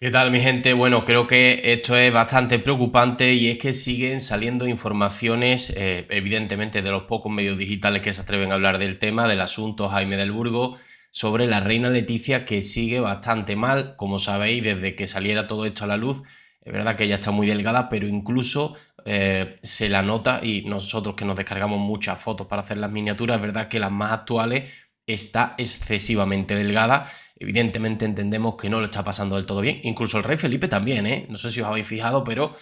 ¿Qué tal mi gente? Bueno, creo que esto es bastante preocupante y es que siguen saliendo informaciones, eh, evidentemente de los pocos medios digitales que se atreven a hablar del tema, del asunto Jaime del Burgo, sobre la reina Leticia que sigue bastante mal, como sabéis, desde que saliera todo esto a la luz. Es verdad que ella está muy delgada, pero incluso eh, se la nota y nosotros que nos descargamos muchas fotos para hacer las miniaturas, es verdad que las más actuales está excesivamente delgada evidentemente entendemos que no lo está pasando del todo bien. Incluso el rey Felipe también, ¿eh? No sé si os habéis fijado, pero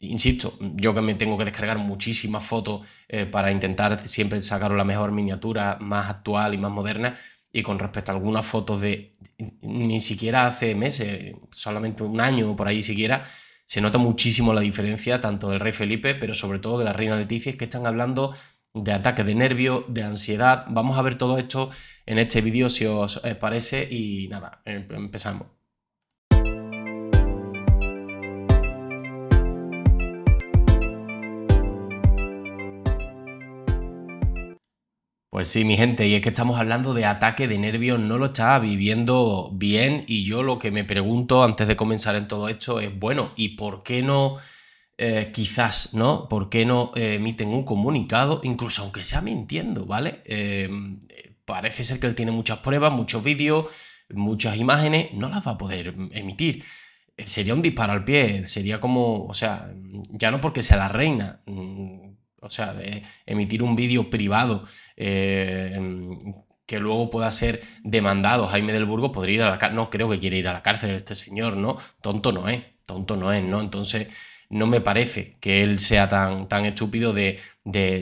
insisto, yo que me tengo que descargar muchísimas fotos eh, para intentar siempre sacar la mejor miniatura, más actual y más moderna. Y con respecto a algunas fotos de ni siquiera hace meses, solamente un año por ahí siquiera, se nota muchísimo la diferencia tanto del rey Felipe, pero sobre todo de la reina Leticia, es que están hablando de ataque de nervio, de ansiedad. Vamos a ver todo esto en este vídeo si os eh, parece y nada, em, empezamos. Pues sí, mi gente, y es que estamos hablando de ataque de nervios, no lo está viviendo bien y yo lo que me pregunto antes de comenzar en todo esto es, bueno, ¿y por qué no eh, quizás, ¿no? ¿Por qué no emiten un comunicado? Incluso aunque sea mintiendo, ¿vale? Em, parece ser que él tiene muchas pruebas, muchos vídeos, muchas imágenes, no las va a poder emitir. Sería un disparo al pie, sería como, o sea, ya no porque sea la reina, mm, o sea, de emitir un vídeo privado em, que luego pueda ser demandado. Jaime del Burgo podría ir a la cárcel, no creo que quiera ir a la cárcel este señor, ¿no? Tonto no es, tonto no es, ¿no? Entonces, no me parece que él sea tan, tan estúpido de,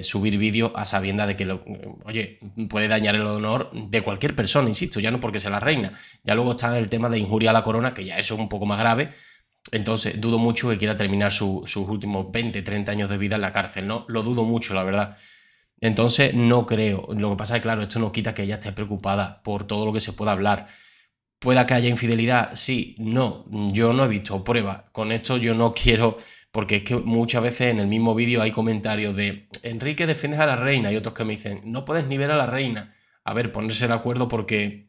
subir vídeos a sabienda de que, lo, oye, puede dañar el honor de cualquier persona, insisto, ya no porque sea la reina. Ya luego está el tema de injuria a la corona, que ya eso es un poco más grave. Entonces, dudo mucho que quiera terminar sus últimos 20, 30 años de vida en la cárcel, ¿no? Lo dudo mucho, la verdad. Entonces, no creo. Lo que pasa es que, claro, esto no quita que ella esté preocupada por todo lo que se pueda hablar. ¿Pueda que haya infidelidad? Sí, no. Yo no he visto prueba. Con esto yo no quiero porque es que muchas veces en el mismo vídeo hay comentarios de Enrique defiendes a la reina y otros que me dicen no puedes ni ver a la reina. A ver, ponerse de acuerdo porque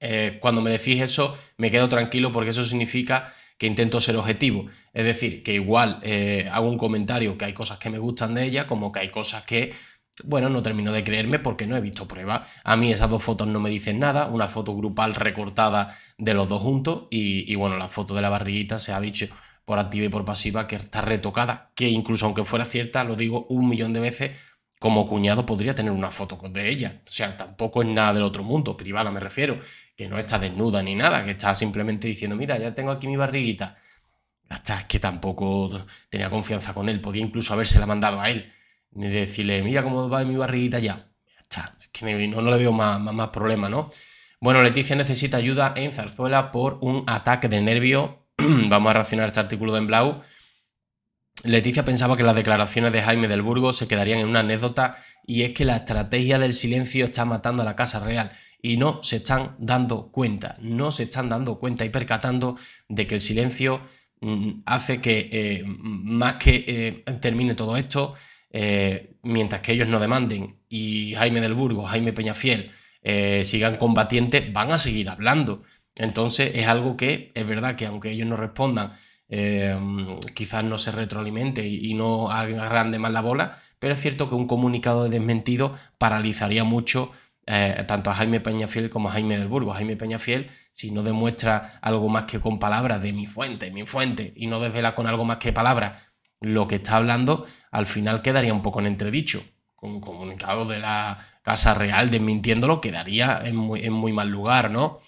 eh, cuando me decís eso me quedo tranquilo porque eso significa que intento ser objetivo. Es decir, que igual eh, hago un comentario que hay cosas que me gustan de ella, como que hay cosas que, bueno, no termino de creerme porque no he visto prueba. A mí esas dos fotos no me dicen nada, una foto grupal recortada de los dos juntos y bueno, la foto de la barriguita se ha dicho por activa y por pasiva que está retocada, que incluso aunque fuera cierta, lo digo un millón de veces, como cuñado podría tener una foto de ella. O sea, tampoco es nada del otro mundo, privada me refiero, que no está desnuda ni nada, que está simplemente diciendo, mira, ya tengo aquí mi barriguita. Hasta es que tampoco tenía confianza con él, podía incluso habérsela mandado a él, ni decirle, mira cómo va mi barriguita ya. Hasta, es que no, no le veo más, más problema, ¿no? Bueno, Leticia necesita ayuda en Zarzuela por un ataque de nervio vamos a reaccionar este artículo de Emblau. Leticia pensaba que las declaraciones de Jaime del Burgo se quedarían en una anécdota y es que la estrategia del silencio está matando a la Casa Real y no se están dando cuenta, no se están dando cuenta y percatando de que el silencio mm, hace que eh, más que eh, termine todo esto, eh, mientras que ellos no demanden y Jaime del Burgo, Jaime Peñafiel sigan combatientes, van a seguir hablando. Entonces es algo que es verdad que aunque ellos no respondan, eh, quizás no se retroalimente y, no agarran de más la bola, pero es cierto que un comunicado de desmentido paralizaría mucho eh, tanto a Jaime Peñafiel como a Jaime del Burgo. Jaime Peñafiel, si no demuestra algo más que con palabras de mi fuente, mi fuente, y no desvela con algo más que palabras lo que está hablando, al final quedaría un poco en entredicho. Con un comunicado de la Casa Real desmintiéndolo quedaría en muy, en muy mal lugar, ¿no?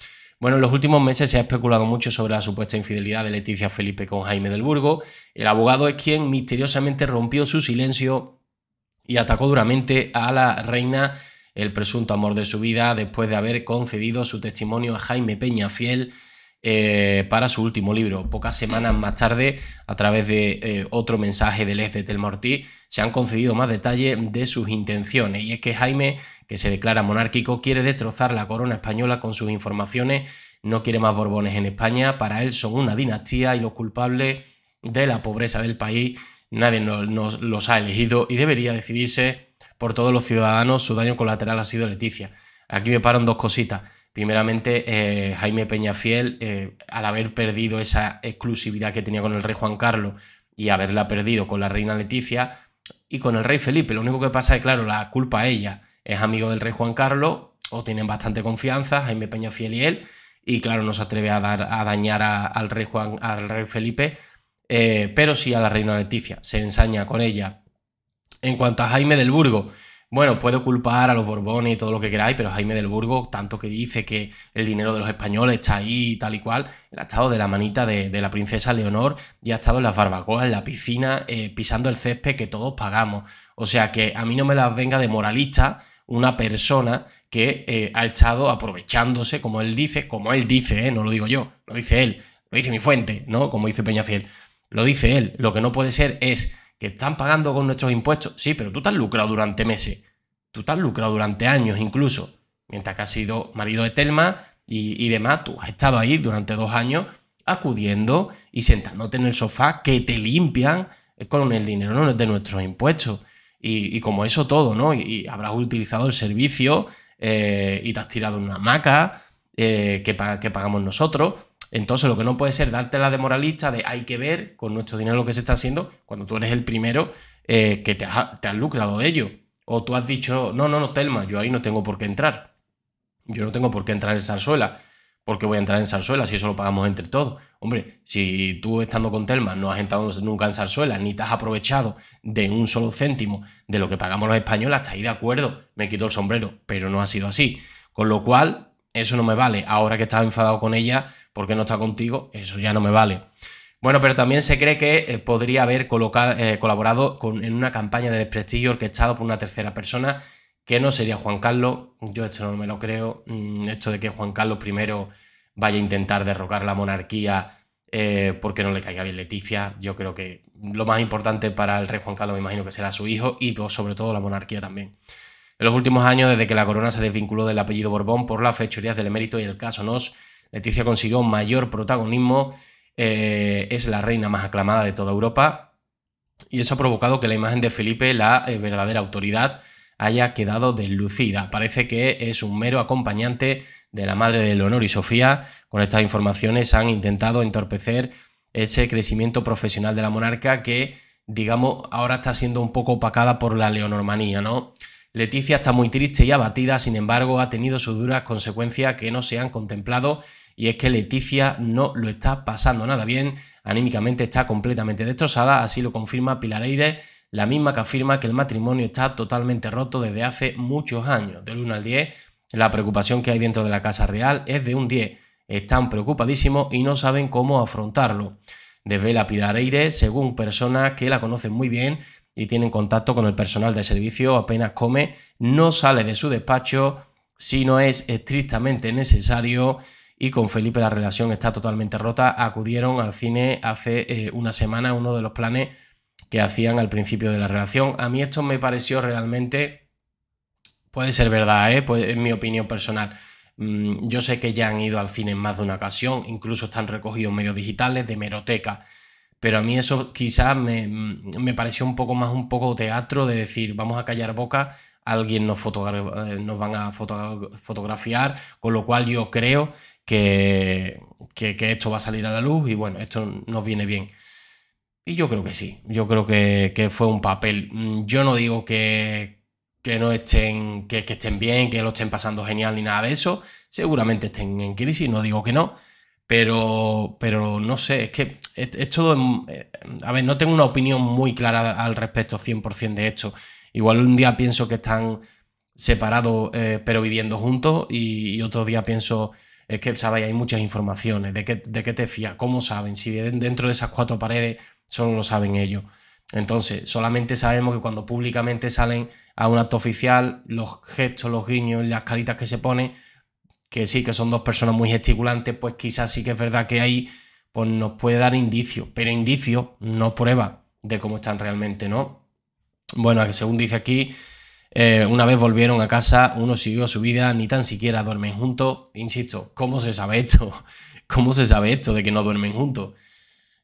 Bueno, en los últimos meses se ha especulado mucho sobre la supuesta infidelidad de Leticia Felipe con Jaime del Burgo. El abogado es quien misteriosamente rompió su silencio y atacó duramente a la reina el presunto amor de su vida después de haber concedido su testimonio a Jaime Peña Fiel eh, para su último libro. Pocas semanas más tarde, a través de eh, otro mensaje del ex de Telmortí, se han concedido más detalles de sus intenciones. Y es que Jaime, que se declara monárquico, quiere destrozar la corona española con sus informaciones, no quiere más Borbones en España, para él son una dinastía y los culpables de la pobreza del país nadie los ha elegido y debería decidirse por todos los ciudadanos. Su daño colateral ha sido Leticia. Aquí me paran dos cositas. Primeramente, eh, Jaime Peñafiel, eh, al haber perdido esa exclusividad que tenía con el rey Juan Carlos y haberla perdido con la reina Leticia y con el rey Felipe, lo único que pasa es, claro, la culpa a ella. Es amigo del rey Juan Carlos o tienen bastante confianza, Jaime Peñafiel y él, y claro, no se atreve a, dañar al, rey Juan, al rey Felipe, eh, pero sí a la reina Leticia. Se ensaña con ella. En cuanto a Jaime del Burgo, bueno, puedo culpar a los Borbones y todo lo que queráis, pero Jaime del Burgo, tanto que dice que el dinero de los españoles está ahí y tal y cual, ha estado de la manita de, la princesa Leonor y ha estado en las barbacoas, en la piscina, eh, pisando el césped que todos pagamos. O sea que a mí no me las venga de moralista una persona que eh, ha estado aprovechándose, como él dice, como él dice, eh, no lo digo yo, lo dice él, lo dice mi fuente, ¿no? Como dice Peñafiel, lo dice él. Lo que no puede ser es que están pagando con nuestros impuestos. Sí, pero tú te has lucrado durante meses, tú te has lucrado durante años incluso. Mientras que has sido marido de Telma y, demás, tú has estado ahí durante dos años acudiendo y sentándote en el sofá que te limpian con el dinero ...no de nuestros impuestos. Y, como eso todo, ¿no? Y, habrás utilizado el servicio eh, y te has tirado en una hamaca eh, que pagamos nosotros. Entonces, lo que no puede ser darte la demoralista de hay que ver con nuestro dinero lo que se está haciendo cuando tú eres el primero eh, que te, has lucrado de ello. O tú has dicho, no, no, no, Telma, yo ahí no tengo por qué entrar. Yo no tengo por qué entrar en zarzuela. porque voy a entrar en zarzuela si eso lo pagamos entre todos? Hombre, si tú estando con Telma no has entrado nunca en zarzuela, ni te has aprovechado de un solo céntimo de lo que pagamos los españoles, hasta ahí de acuerdo, me quito el sombrero, pero no ha sido así. Con lo cual, eso no me vale. Ahora que estaba enfadado con ella porque no está contigo, eso ya no me vale. Bueno, pero también se cree que eh, podría haber colocado, eh, colaborado en una campaña de desprestigio orquestado por una tercera persona, que no sería Juan Carlos. Yo esto no me lo creo. Mm, esto de que Juan Carlos I vaya a intentar derrocar la monarquía eh, porque no le caiga bien Leticia, yo creo que lo más importante para el rey Juan Carlos me imagino que será su hijo y pues, sobre todo la monarquía también. En los últimos años, desde que la corona se desvinculó del apellido Borbón por las fechorías del emérito y el caso Nos, Leticia consiguió mayor protagonismo, eh, es la reina más aclamada de toda Europa y eso ha provocado que la imagen de Felipe, la eh, verdadera autoridad, haya quedado deslucida. Parece que es un mero acompañante de la madre de Leonor y Sofía. Con estas informaciones han intentado entorpecer ese crecimiento profesional de la monarca que, digamos, ahora está siendo un poco opacada por la leonormanía, ¿no? Leticia está muy triste y abatida, sin embargo, ha tenido sus duras consecuencias que no se han contemplado y es que Leticia no lo está pasando nada bien, anímicamente está completamente destrozada, así lo confirma Pilar la misma que afirma que el matrimonio está totalmente roto desde hace muchos años, del 1 al 10, la preocupación que hay dentro de la Casa Real es de un 10, están preocupadísimos y no saben cómo afrontarlo. Desvela Pilar según personas que la conocen muy bien, y tienen contacto con el personal de servicio, apenas come, no sale de su despacho si no es estrictamente necesario y con Felipe la relación está totalmente rota. Acudieron al cine hace eh, una semana, uno de los planes que hacían al principio de la relación. A mí esto me pareció realmente, puede ser verdad, ¿eh? pues, en mi opinión personal. Mm, yo sé que ya han ido al cine en más de una ocasión, incluso están recogidos medios digitales de meroteca pero a mí eso quizás me, pareció un poco más un poco teatro de decir, vamos a callar boca, alguien nos, eh, nos van a fotografiar, con lo cual yo creo que, que, esto va a salir a la luz y bueno, esto nos viene bien. Y yo creo que sí, yo creo que, fue un papel. Mm, yo no digo que, que no estén, que, que estén bien, que lo estén pasando genial ni nada de eso. Seguramente estén en crisis, no digo que no, pero, pero no sé, es que es, todo... Eh, a ver, no tengo una opinión muy clara al respecto 100% de esto. Igual un día pienso que están separados eh, pero viviendo juntos y, otro día pienso, es que, sabéis, Hay muchas informaciones. ¿De qué, de te fías? ¿Cómo saben? Si dentro de esas cuatro paredes solo lo saben ellos. Entonces, solamente sabemos que cuando públicamente salen a un acto oficial, los gestos, los guiños, las caritas que se ponen que sí, que son dos personas muy gesticulantes, pues quizás sí que es verdad que ahí pues nos puede dar indicios, pero indicios, no prueba de cómo están realmente, ¿no? Bueno, según dice aquí, eh, una vez volvieron a casa, uno siguió su vida, ni tan siquiera duermen juntos. Insisto, ¿cómo se sabe esto? ¿Cómo se sabe esto de que no duermen juntos?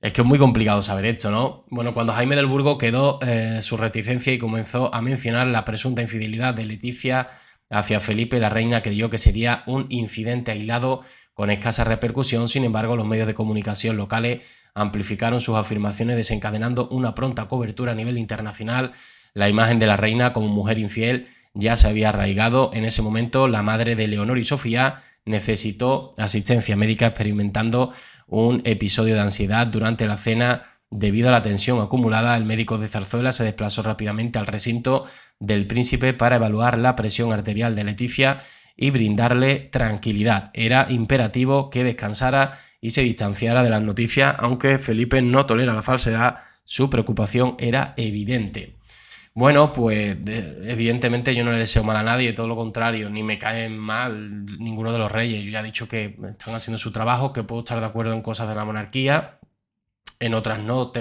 Es que es muy complicado saber esto, ¿no? Bueno, cuando Jaime del Burgo quedó eh, su reticencia y comenzó a mencionar la presunta infidelidad de Leticia hacia Felipe, la reina creyó que sería un incidente aislado con escasa repercusión, sin embargo los medios de comunicación locales amplificaron sus afirmaciones desencadenando una pronta cobertura a nivel internacional. La imagen de la reina como mujer infiel ya se había arraigado. En ese momento la madre de Leonor y Sofía necesitó asistencia médica experimentando un episodio de ansiedad durante la cena Debido a la tensión acumulada, el médico de Zarzuela se desplazó rápidamente al recinto del príncipe para evaluar la presión arterial de Leticia y brindarle tranquilidad. Era imperativo que descansara y se distanciara de las noticias, aunque Felipe no tolera la falsedad, su preocupación era evidente. Bueno, pues evidentemente yo no le deseo mal a nadie, todo lo contrario, ni me caen mal ninguno de los reyes. Yo ya he dicho que están haciendo su trabajo, que puedo estar de acuerdo en cosas de la monarquía, en otras no,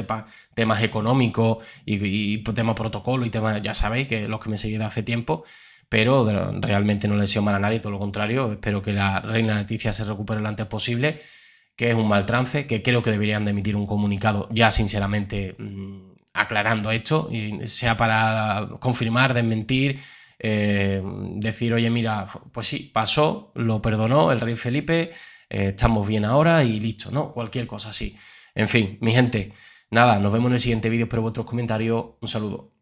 temas, económicos y, temas protocolo y temas, ya sabéis que los que me seguí de hace tiempo, pero realmente no le deseo mal a nadie, todo lo contrario, espero que la reina Leticia se recupere lo antes posible, que es un mal trance, que creo que deberían de emitir un comunicado ya sinceramente mm, aclarando esto, y sea para confirmar, desmentir, eh, decir, oye, mira, pues sí, pasó, lo perdonó el rey Felipe, eh, estamos bien ahora y listo, ¿no? Cualquier cosa así. En fin, mi gente, nada, nos vemos en el siguiente vídeo, espero vuestros comentarios, un saludo.